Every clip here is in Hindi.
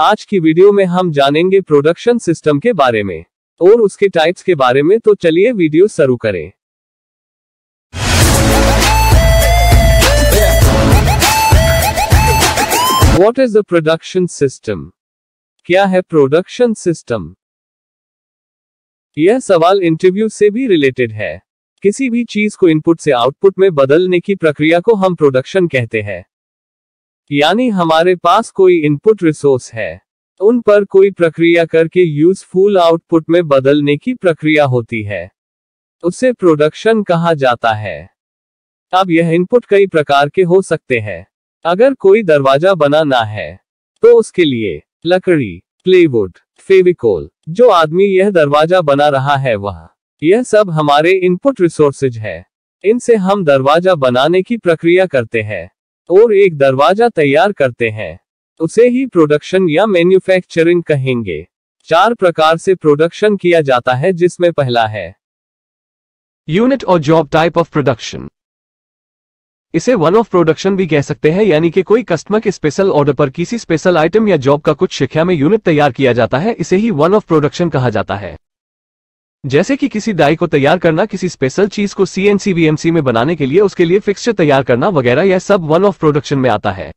आज की वीडियो में हम जानेंगे प्रोडक्शन सिस्टम के बारे में और उसके टाइप्स के बारे में तो चलिए वीडियो शुरू करें what is the production system क्या है प्रोडक्शन सिस्टम यह सवाल इंटरव्यू से भी रिलेटेड है किसी भी चीज को इनपुट से आउटपुट में बदलने की प्रक्रिया को हम प्रोडक्शन कहते हैं यानी हमारे पास कोई इनपुट रिसोर्स है उन पर कोई प्रक्रिया करके यूजफुल आउटपुट में बदलने की प्रक्रिया होती है उसे प्रोडक्शन कहा जाता है अब यह इनपुट कई प्रकार के हो सकते हैं अगर कोई दरवाजा बनाना है तो उसके लिए लकड़ी प्लेवुड फेविकोल जो आदमी यह दरवाजा बना रहा है वह यह सब हमारे इनपुट रिसोर्सेज है इनसे हम दरवाजा बनाने की प्रक्रिया करते हैं और एक दरवाजा तैयार करते हैं उसे ही प्रोडक्शन या मैन्युफैक्चरिंग कहेंगे चार प्रकार से प्रोडक्शन किया जाता है जिसमें पहला है यूनिट और जॉब टाइप ऑफ प्रोडक्शन इसे वन ऑफ प्रोडक्शन भी कह सकते हैं यानी कि कोई कस्टमर के स्पेशल ऑर्डर पर किसी स्पेशल आइटम या जॉब का कुछ शिक्षा में यूनिट तैयार किया जाता है इसे ही वन ऑफ प्रोडक्शन कहा जाता है जैसे कि किसी डाई को तैयार करना किसी स्पेशल चीज को सीएनसीवीएमसी में बनाने के लिए उसके लिए फिक्सचर तैयार करना वगैरह यह सब वन ऑफ प्रोडक्शन में आता है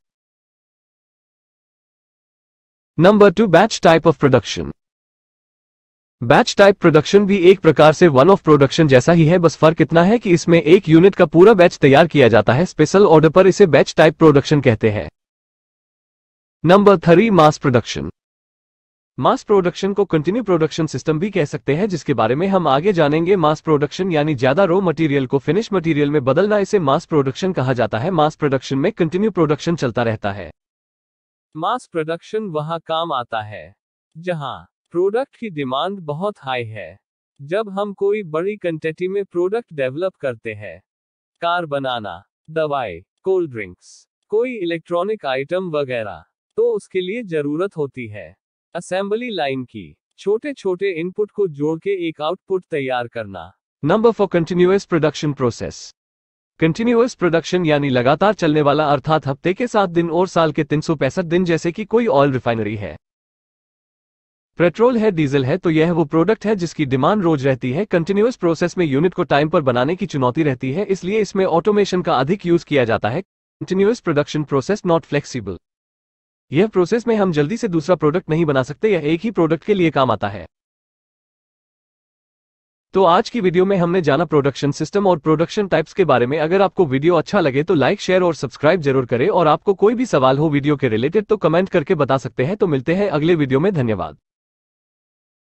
number two batch type of production batch type production भी एक प्रकार से वन ऑफ प्रोडक्शन जैसा ही है बस फर्क इतना है कि इसमें एक यूनिट का पूरा बैच तैयार किया जाता है स्पेशल ऑर्डर पर इसे बैच टाइप प्रोडक्शन कहते हैं number three mass production mass production को कंटिन्यू प्रोडक्शन सिस्टम भी कह सकते हैं जिसके बारे में हम आगे जानेंगे मास प्रोडक्शन यानी ज्यादा रो मटेरियल को फिनिश मटेरियल में बदलना इसे मास प्रोडक्शन कहा जाता है मास प्रोडक्शन में कंटिन्यू प्रोडक्शन चलता रहता है मास प्रोडक्शन वहां काम आता है जहां प्रोडक्ट की डिमांड बहुत हाई है जब हम कोई बड़ी क्वान्टिटी में प्रोडक्ट डेवलप करते हैं कार बनाना दवाई कोल्ड ड्रिंक्स कोई इलेक्ट्रॉनिक आइटम वगैरह तो उसके लिए जरूरत होती है असेंबली लाइन की छोटे छोटे इनपुट को जोड़ के एक आउटपुट तैयार करना number four continuous production process continuous production यानी लगातार चलने वाला अर्थात हफ्ते के सात दिन और साल के तीन दिन जैसे कि कोई ऑयल रिफाइनरी है पेट्रोल है डीजल है तो यह वो प्रोडक्ट है जिसकी डिमांड रोज रहती है कंटिन्यूस प्रोसेस में यूनिट को टाइम पर बनाने की चुनौती रहती है इसलिए इसमें ऑटोमेशन का अधिक यूज किया जाता है continuous production process not flexible यह प्रोसेस में हम जल्दी से दूसरा प्रोडक्ट नहीं बना सकते यह एक ही प्रोडक्ट के लिए काम आता है तो आज की वीडियो में हमने जाना प्रोडक्शन सिस्टम और प्रोडक्शन टाइप्स के बारे में अगर आपको वीडियो अच्छा लगे तो लाइक शेयर और सब्सक्राइब जरूर करें और आपको कोई भी सवाल हो वीडियो के रिलेटेड तो कमेंट करके बता सकते हैं तो मिलते हैं अगले वीडियो में धन्यवाद